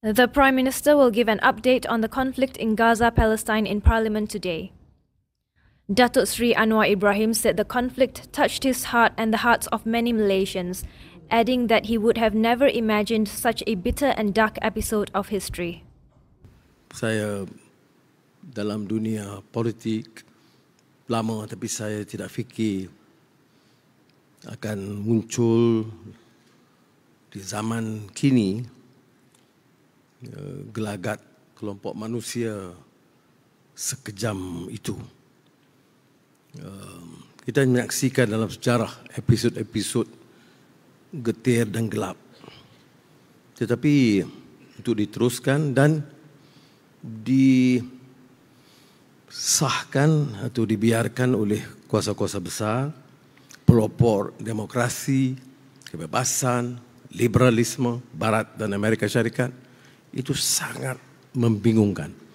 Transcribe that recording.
The Prime Minister will give an update on the conflict in Gaza Palestine in Parliament today. Datuk Sri Anwar Ibrahim said the conflict touched his heart and the hearts of many Malaysians, adding that he would have never imagined such a bitter and dark episode of history. Saya dalam dunia politik lama tapi saya tidak fikir akan muncul di zaman kini Ya, gelagat kelompok manusia sekejam itu. Ya, kita menyaksikan dalam sejarah episod-episod getir dan gelap. Tetapi untuk diteruskan dan disahkan atau dibiarkan oleh kuasa-kuasa besar, pelopor demokrasi, kebebasan, liberalisme, barat dan Amerika Syarikat – itu sangat membingungkan.